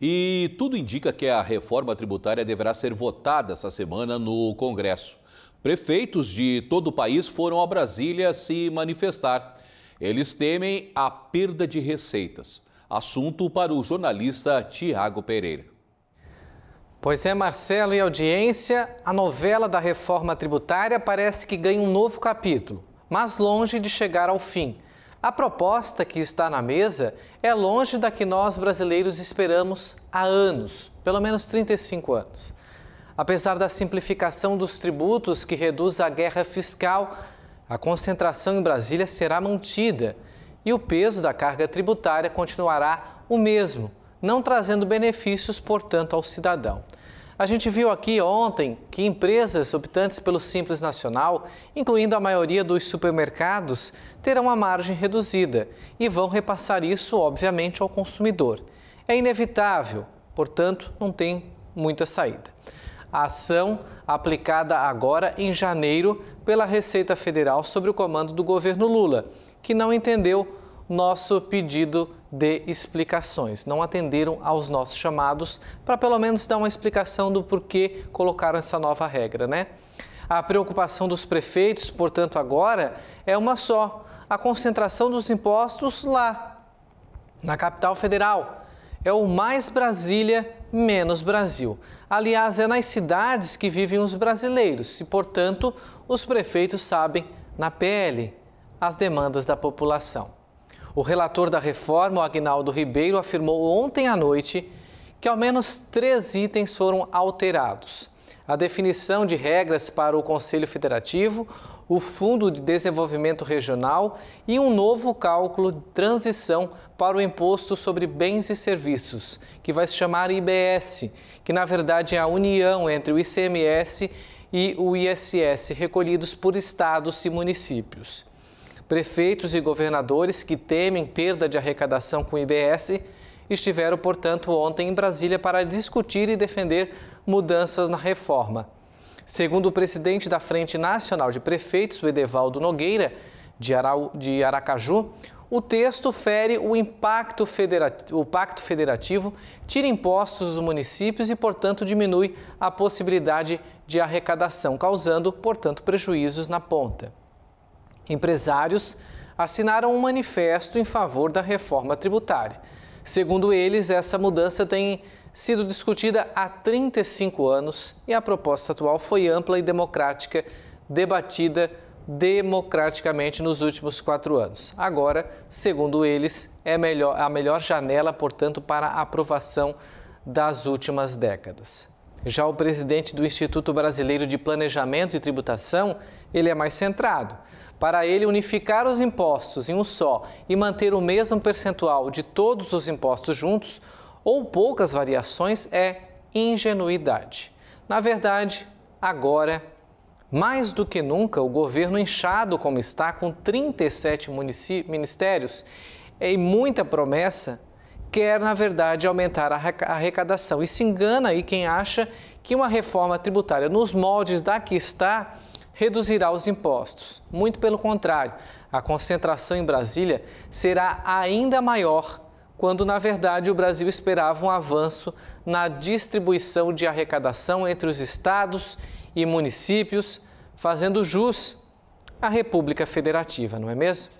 E tudo indica que a reforma tributária deverá ser votada essa semana no Congresso. Prefeitos de todo o país foram a Brasília se manifestar. Eles temem a perda de receitas. Assunto para o jornalista Tiago Pereira. Pois é, Marcelo e audiência, a novela da reforma tributária parece que ganha um novo capítulo, mas longe de chegar ao fim. A proposta que está na mesa é longe da que nós brasileiros esperamos há anos, pelo menos 35 anos. Apesar da simplificação dos tributos que reduz a guerra fiscal, a concentração em Brasília será mantida e o peso da carga tributária continuará o mesmo, não trazendo benefícios, portanto, ao cidadão. A gente viu aqui ontem que empresas optantes pelo Simples Nacional, incluindo a maioria dos supermercados, terão a margem reduzida e vão repassar isso, obviamente, ao consumidor. É inevitável, portanto, não tem muita saída. A ação aplicada agora em janeiro pela Receita Federal sob o comando do governo Lula, que não entendeu nosso pedido de explicações. Não atenderam aos nossos chamados para pelo menos dar uma explicação do porquê colocaram essa nova regra, né? A preocupação dos prefeitos, portanto, agora é uma só: a concentração dos impostos lá, na capital federal. É o mais Brasília, menos Brasil. Aliás, é nas cidades que vivem os brasileiros e, portanto, os prefeitos sabem na pele as demandas da população. O relator da reforma, Agnaldo Ribeiro, afirmou ontem à noite que ao menos três itens foram alterados: a definição de regras para o Conselho Federativo, o Fundo de Desenvolvimento Regional e um novo cálculo de transição para o Imposto sobre Bens e Serviços, que vai se chamar IBS, que na verdade é a união entre o ICMS e o ISS recolhidos por estados e municípios. Prefeitos e governadores que temem perda de arrecadação com o IBS estiveram, portanto, ontem em Brasília para discutir e defender mudanças na reforma. Segundo o presidente da Frente Nacional de Prefeitos, o Edevaldo Nogueira, de, Arau, de Aracaju, o texto fere o impacto federativo, o pacto federativo, tira impostos dos municípios e, portanto, diminui a possibilidade de arrecadação, causando, portanto, prejuízos na ponta. Empresários assinaram um manifesto em favor da reforma tributária. Segundo eles, essa mudança tem sido discutida há 35 anos e a proposta atual foi ampla e democrática, debatida democraticamente nos últimos quatro anos. Agora, segundo eles, é melhor, a melhor janela, portanto, para a aprovação das últimas décadas. Já o presidente do Instituto Brasileiro de Planejamento e Tributação, ele é mais centrado. Para ele, unificar os impostos em um só e manter o mesmo percentual de todos os impostos juntos, ou poucas variações, é ingenuidade. Na verdade, agora, mais do que nunca, o governo inchado como está, com 37 ministérios e muita promessa, quer, na verdade, aumentar a arrecadação. E se engana aí quem acha que uma reforma tributária nos moldes da que está reduzirá os impostos. Muito pelo contrário, a concentração em Brasília será ainda maior, quando na verdade o Brasil esperava um avanço na distribuição de arrecadação entre os estados e municípios, fazendo jus à República Federativa, não é mesmo?